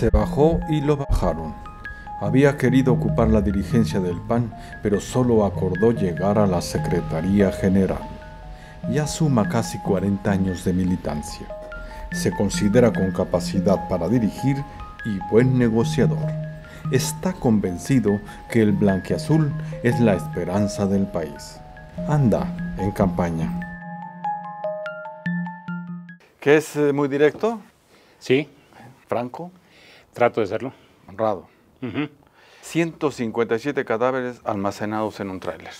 se bajó y lo bajaron. Había querido ocupar la dirigencia del PAN, pero solo acordó llegar a la Secretaría General. Ya suma casi 40 años de militancia. Se considera con capacidad para dirigir y buen negociador. Está convencido que el blanqueazul es la esperanza del país. Anda en campaña. ¿Qué es eh, muy directo? Sí. Franco. Trato de serlo. Honrado. 157 cadáveres almacenados en un tráiler.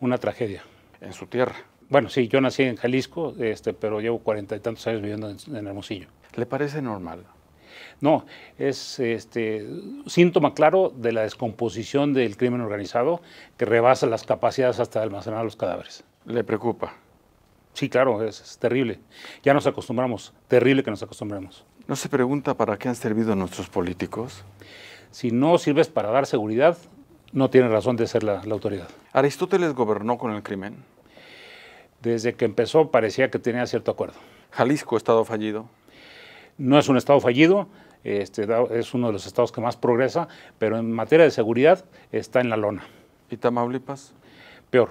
Una tragedia. En su tierra. Bueno, sí, yo nací en Jalisco, este, pero llevo cuarenta y tantos años viviendo en, Hermosillo. ¿Le parece normal? No, es este, síntoma claro de la descomposición del crimen organizado que rebasa las capacidades hasta de almacenar los cadáveres. ¿Le preocupa? Sí, claro, es, es terrible. Ya nos acostumbramos, terrible que nos acostumbremos. ¿No se pregunta para qué han servido nuestros políticos? Si no sirves para dar seguridad, no tienes razón de ser la, autoridad. ¿Aristóteles gobernó con el crimen? Desde que empezó parecía que tenía cierto acuerdo. ¿Jalisco, estado fallido? No es un estado fallido, este, es uno de los estados que más progresa, pero en materia de seguridad está en la lona. ¿Y Tamaulipas? Peor.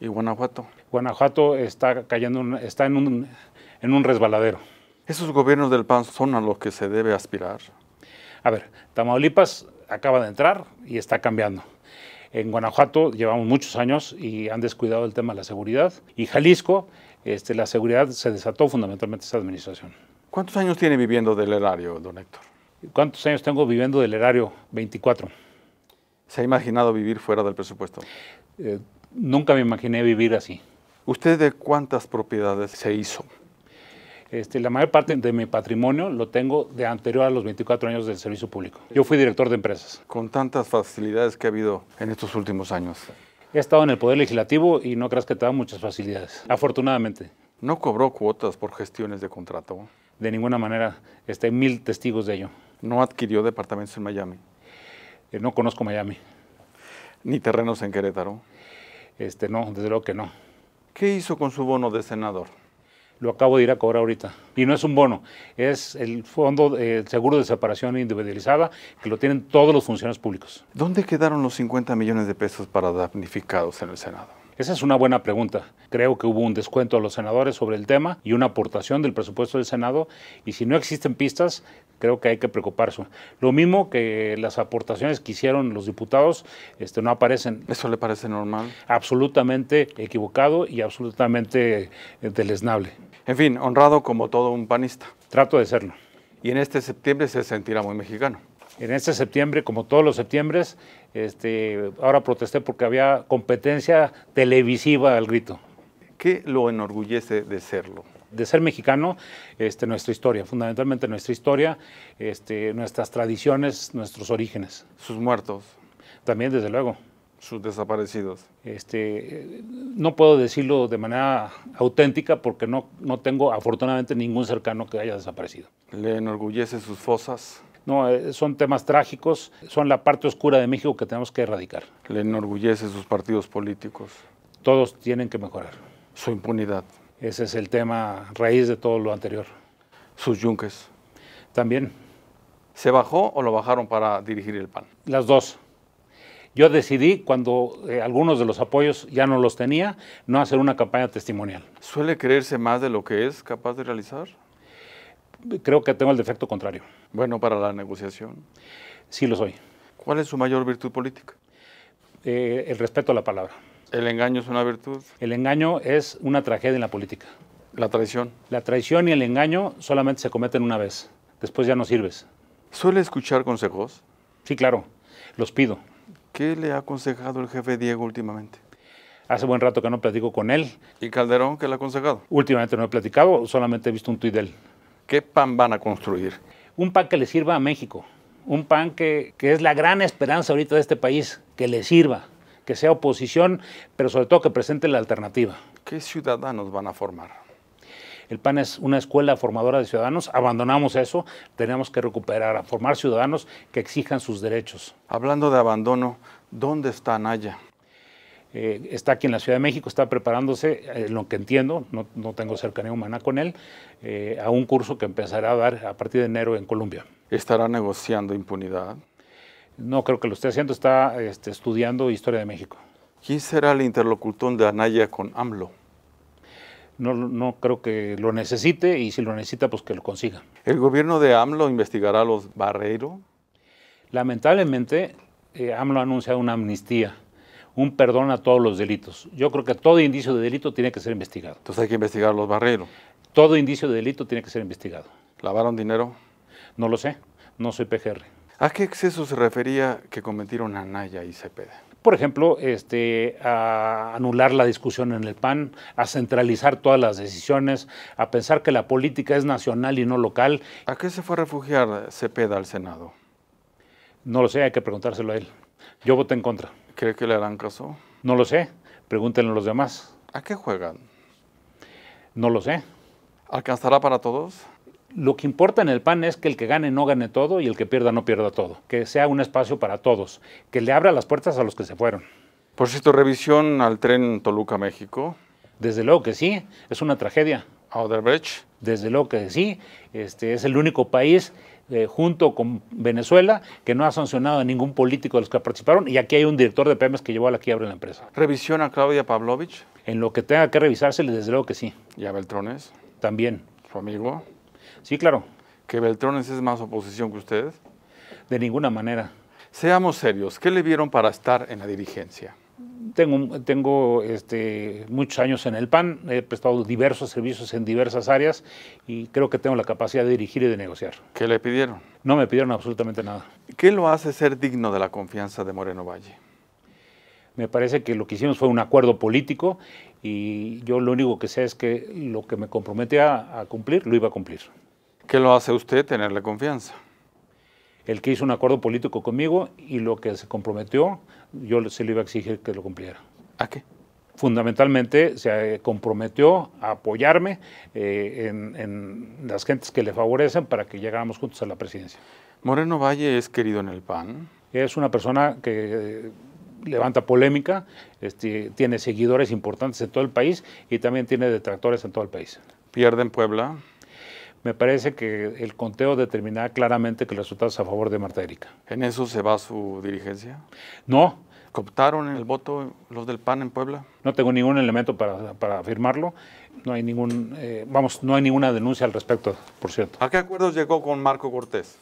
¿Y Guanajuato? Guanajuato está cayendo, está en un resbaladero. ¿Esos gobiernos del PAN son a los que se debe aspirar? A ver, Tamaulipas acaba de entrar y está cambiando. En Guanajuato llevamos muchos años y han descuidado el tema de la seguridad. Y Jalisco, este, la seguridad se desató fundamentalmente esta administración. ¿Cuántos años tiene viviendo del erario, don Héctor? ¿Cuántos años tengo viviendo del erario? 24. ¿Se ha imaginado vivir fuera del presupuesto? Eh, nunca me imaginé vivir así. ¿Usted de cuántas propiedades se hizo? Este, la mayor parte de mi patrimonio lo tengo de anterior a los 24 años del servicio público. Yo fui director de empresas. Con tantas facilidades que ha habido en estos últimos años. He estado en el Poder Legislativo y no creas que te da muchas facilidades, afortunadamente. ¿No cobró cuotas por gestiones de contrato? De ninguna manera. Este, mil testigos de ello. ¿No adquirió departamentos en Miami? Eh, no conozco Miami. ¿Ni terrenos en Querétaro? Este, no, desde luego que no. ¿Qué hizo con su bono de senador? lo acabo de ir a cobrar ahorita. Y no es un bono, es el Fondo de eh, Seguro de Separación Individualizada, que lo tienen todos los funcionarios públicos. ¿Dónde quedaron los 50 millones de pesos para damnificados en el Senado? Esa es una buena pregunta. Creo que hubo un descuento a los senadores sobre el tema y una aportación del presupuesto del Senado. Y si no existen pistas, creo que hay que preocuparse. Lo mismo que las aportaciones que hicieron los diputados este, no aparecen. ¿Eso le parece normal? Absolutamente equivocado y absolutamente deleznable. En fin, honrado como todo un panista. Trato de serlo. Y en este septiembre se sentirá muy mexicano. En este septiembre, como todos los septiembres, este, ahora protesté porque había competencia televisiva al grito. ¿Qué lo enorgullece de serlo? de ser mexicano, este, nuestra historia, fundamentalmente nuestra historia, este, nuestras tradiciones, nuestros orígenes. Sus muertos. También, desde luego. Sus desaparecidos. Este, no puedo decirlo de manera auténtica porque no, no tengo afortunadamente ningún cercano que haya desaparecido. ¿Le enorgullece sus fosas? No, eh, son temas trágicos, son la parte oscura de México que tenemos que erradicar. ¿Le enorgullece sus partidos políticos? Todos tienen que mejorar. Su impunidad. Ese es el tema raíz de todo lo anterior. Sus yunques. También. ¿Se bajó o lo bajaron para dirigir el PAN? Las dos. Yo decidí, cuando eh, algunos de los apoyos ya no los tenía, no hacer una campaña testimonial. ¿Suele creerse más de lo que es capaz de realizar? creo que tengo el defecto contrario. Bueno, para la negociación. Sí lo soy. ¿Cuál es su mayor virtud política? Eh, el respeto a la palabra. ¿El engaño es una virtud? El engaño es una tragedia en la política. ¿La traición? La traición y el engaño solamente se cometen una vez. Después ya no sirves. ¿Suele escuchar consejos? Sí, claro. Los pido. ¿Qué le ha aconsejado el jefe Diego últimamente? Hace buen rato que no platico con él. ¿Y Calderón qué le ha aconsejado? Últimamente no he platicado, solamente he visto un tuit de él. ¿Qué pan van a construir? Un pan que le sirva a México, un pan que, es la gran esperanza ahorita de este país, que le sirva, que sea oposición, pero sobre todo que presente la alternativa. ¿Qué ciudadanos van a formar? El PAN es una escuela formadora de ciudadanos, abandonamos eso, tenemos que recuperar, a formar ciudadanos que exijan sus derechos. Hablando de abandono, ¿dónde está Naya? Eh, está aquí en la Ciudad de México, está preparándose, eh, lo que entiendo, no, tengo cercanía humana con él, eh, a un curso que empezará a dar a partir de enero en Colombia. ¿Estará negociando impunidad? No creo que lo esté haciendo, está este, estudiando Historia de México. ¿Quién será el interlocutor de Anaya con AMLO? No, no creo que lo necesite y si lo necesita, pues que lo consiga. ¿El gobierno de AMLO investigará a los Barreiro? Lamentablemente, AMLO ha anunciado una amnistía un perdón a todos los delitos. Yo creo que todo indicio de delito tiene que ser investigado. Entonces hay que investigar los barreros. Todo indicio de delito tiene que ser investigado. ¿Lavaron dinero? No lo sé, no soy PGR. ¿A qué exceso se refería que cometieron Anaya y Cepeda? por ejemplo, este, a anular la discusión en el PAN, a centralizar todas las decisiones, a pensar que la política es nacional y no local. ¿A qué se fue a refugiar Cepeda al Senado? No lo sé, hay que preguntárselo a él. Yo voté en contra. ¿Cree que le harán caso? No lo sé. Pregúntenle a los demás. ¿A qué juegan? No lo sé. ¿Alcanzará para todos? Lo que importa en el PAN es que el que gane no gane todo y el que pierda no pierda todo. Que sea un espacio para todos. Que le abra las puertas a los que se fueron. Por cierto, revisión al tren Toluca, México. Desde luego que sí, es una tragedia. ¿A Oderbrecht? Desde luego que sí, este es el único país eh, junto con Venezuela, que no ha sancionado a ningún político de los que participaron. Y aquí hay un director de PEMES que llevó a la quiebra la empresa. ¿Revisión a Claudia Pavlovich? En lo que tenga que revisarse, les luego que sí. ¿Y a Beltrones? También. ¿Su amigo? Sí, claro. ¿Que Beltrones es más oposición que ustedes? De ninguna manera. Seamos serios, ¿qué le vieron para estar en la dirigencia? tengo, este, muchos años en el PAN, he prestado diversos servicios en diversas áreas y creo que tengo la capacidad de dirigir y de negociar. ¿Qué le pidieron? No me pidieron absolutamente nada. ¿Qué lo hace ser digno de la confianza de Moreno Valle? Me parece que lo que hicimos fue un acuerdo político y yo lo único que sé es que lo que me comprometía a cumplir, lo iba a cumplir. ¿Qué lo hace usted tener la confianza? el que hizo un acuerdo político conmigo y lo que se comprometió, yo se le iba a exigir que lo cumpliera. ¿A qué? Fundamentalmente se eh, comprometió a apoyarme eh, en, las gentes que le favorecen para que llegáramos juntos a la presidencia. Moreno Valle es querido en el PAN. Es una persona que eh, levanta polémica, este, tiene seguidores importantes en todo el país y también tiene detractores en todo el país. ¿Pierde en Puebla? me parece que el conteo determinará claramente que el resultado es a favor de Marta Erika. ¿En eso se va su dirigencia? No. ¿Cooptaron el voto los del PAN en Puebla? No tengo ningún elemento para, para afirmarlo. No hay, ningún, eh, vamos, no hay ninguna denuncia al respecto, por cierto. ¿A qué acuerdos llegó con Marco Cortés?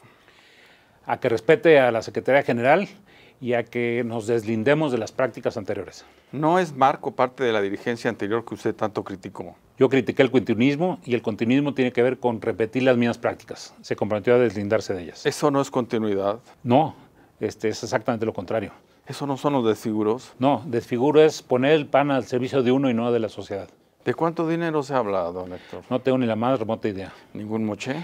A que respete a la Secretaría General, y a que nos deslindemos de las prácticas anteriores. ¿No es Marco parte de la dirigencia anterior que usted tanto criticó? Yo critiqué el continuismo y el continuismo tiene que ver con repetir las mismas prácticas. Se comprometió a deslindarse de ellas. ¿Eso no es continuidad? No, este, es exactamente lo contrario. ¿Eso no son los desfiguros? No, desfiguro es poner el pan al servicio de uno y no de la sociedad. ¿De cuánto dinero se ha hablado, Héctor? No tengo ni la más remota idea. ¿Ningún moche?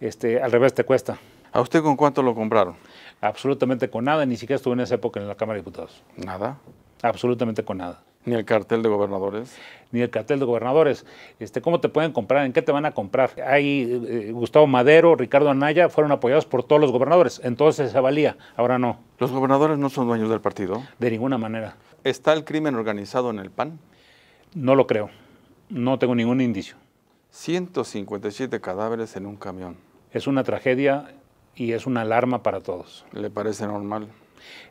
Este, al revés te cuesta. ¿A usted con cuánto lo compraron? Absolutamente con nada, ni siquiera estuve en esa época en la Cámara de Diputados. ¿Nada? Absolutamente con nada. ¿Ni el cartel de gobernadores? Ni el cartel de gobernadores. Este, ¿Cómo te pueden comprar? ¿En qué te van a comprar? Ahí eh, eh, Gustavo Madero, Ricardo Anaya fueron apoyados por todos los gobernadores. Entonces se valía, ahora no. ¿Los gobernadores no son dueños del partido? De ninguna manera. ¿Está el crimen organizado en el PAN? No lo creo. No tengo ningún indicio. 157 cadáveres en un camión. Es una tragedia y es una alarma para todos. ¿Le parece normal?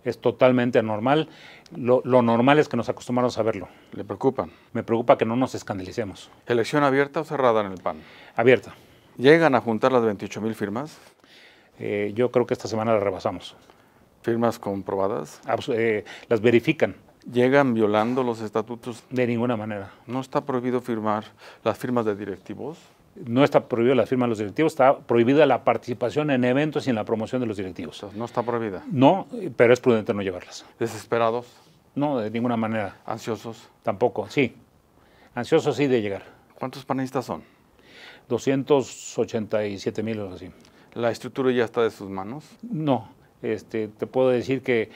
Es totalmente anormal. Lo, normal es que nos acostumbramos a verlo. ¿Le preocupa? Me preocupa que no nos escandalicemos. ¿Elección abierta o cerrada en el PAN? Abierta. ¿Llegan a juntar las 28 mil firmas? Eh, yo creo que esta semana las rebasamos. ¿Firmas comprobadas? Eh, las verifican. ¿Llegan violando los estatutos? De ninguna manera. ¿No está prohibido firmar las firmas de directivos? no está prohibida la firma de los directivos, está prohibida la participación en eventos y en la promoción de los directivos. no está prohibida. No, pero es prudente no llevarlas. ¿Desesperados? No, de ninguna manera. ¿Ansiosos? Tampoco, sí. Ansiosos sí de llegar. ¿Cuántos panelistas son? 287 mil o así. ¿La estructura ya está de sus manos? No, este, te puedo decir que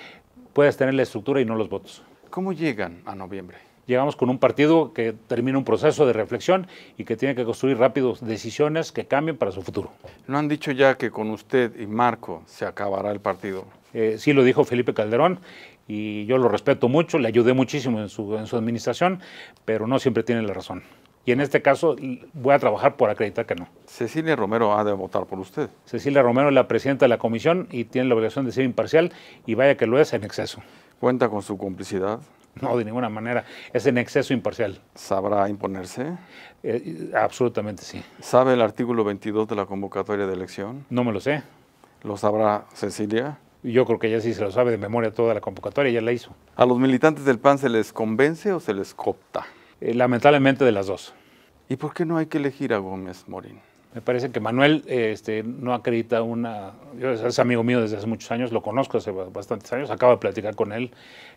puedes tener la estructura y no los votos. ¿Cómo llegan a noviembre? llegamos con un partido que termina un proceso de reflexión y que tiene que construir rápidos decisiones que cambien para su futuro. ¿No han dicho ya que con usted y Marco se acabará el partido? Eh, sí lo dijo Felipe Calderón y yo lo respeto mucho, le ayudé muchísimo en su, en su administración, pero no siempre tiene la razón. Y en este caso voy a trabajar por acreditar que no. Cecilia Romero ha de votar por usted. Cecilia Romero es la presidenta de la comisión y tiene la obligación de ser imparcial y vaya que lo es en exceso. ¿Cuenta con su complicidad? No, de ninguna manera. Es en exceso imparcial. ¿Sabrá imponerse? Eh, absolutamente sí. ¿Sabe el artículo 22 de la convocatoria de elección? No me lo sé. ¿Lo sabrá Cecilia? Yo creo que ella sí se lo sabe de memoria toda la convocatoria, ya la hizo. ¿A los militantes del PAN se les convence o se les copta? Eh, lamentablemente de las dos. ¿Y por qué no hay que elegir a Gómez Morín? Me parece que Manuel este, no acredita una... Yo, es amigo mío desde hace muchos años, lo conozco hace bastantes años, acabo de platicar con él,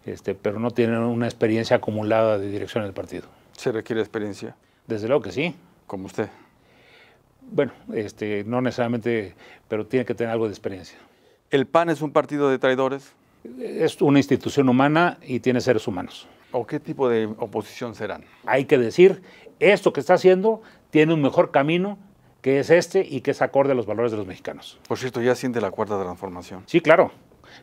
este, pero no tiene una experiencia acumulada de dirección del partido. ¿Se requiere experiencia? Desde luego que sí. Como usted. Bueno, este, no necesariamente, pero tiene que tener algo de experiencia. ¿El PAN es un partido de traidores? Es una institución humana y tiene seres humanos. ¿O qué tipo de oposición serán? Hay que decir, esto que está haciendo tiene un mejor camino que es este y que es acorde a los valores de los mexicanos. Por cierto, ya siente la cuarta transformación. Sí, claro,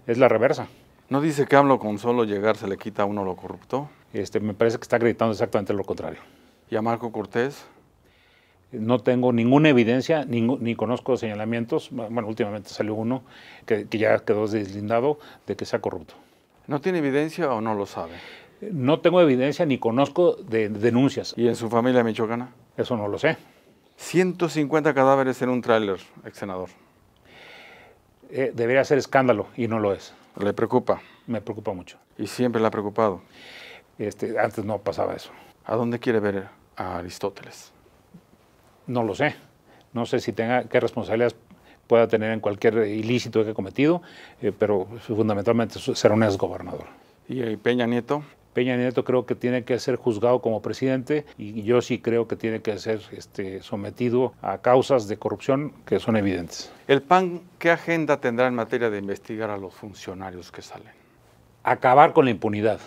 es la reversa. ¿No dice que hablo con solo llegar se le quita a uno lo corrupto? Este, me parece que está acreditando exactamente lo contrario. ¿Y a Marco Cortés? No tengo ninguna evidencia, ni, conozco señalamientos, bueno, últimamente salió uno que, ya quedó deslindado de que sea corrupto. ¿No tiene evidencia o no lo sabe? No tengo evidencia ni conozco de denuncias. ¿Y en su familia michoacana? Eso no lo sé. 150 cadáveres en un tráiler, ex senador. Eh, debería ser escándalo y no lo es. ¿Le preocupa? Me preocupa mucho. ¿Y siempre le ha preocupado? Este, antes no pasaba eso. ¿A dónde quiere ver a Aristóteles? No lo sé. No sé si tenga qué responsabilidades pueda tener en cualquier ilícito que ha cometido, eh, pero fundamentalmente será un exgobernador. ¿Y Peña Nieto? Peña Nieto creo que tiene que ser juzgado como presidente y yo sí creo que tiene que ser este, sometido a causas de corrupción que son evidentes. ¿El PAN qué agenda tendrá en materia de investigar a los funcionarios que salen? Acabar con la impunidad.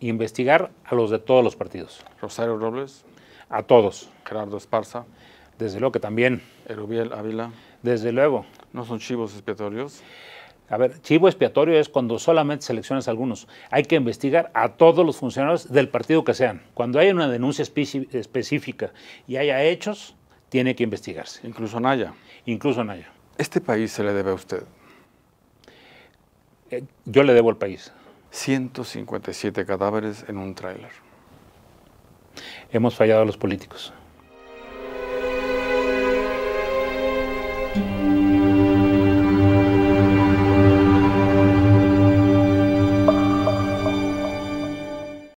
Investigar a los de todos los partidos. Rosario Robles. A todos. Gerardo Esparza. Desde luego que también. ¿Eruviel Ávila. Desde luego. ¿No son chivos expiatorios? A ver, chivo expiatorio es cuando solamente seleccionas a algunos. Hay que investigar a todos los funcionarios del partido que sean. Cuando haya una denuncia específica y haya hechos, tiene que investigarse. Incluso Naya. Incluso Naya. ¿Este país se le debe a usted? Eh, yo le debo al país. 157 cadáveres en un tráiler. Hemos fallado a los políticos.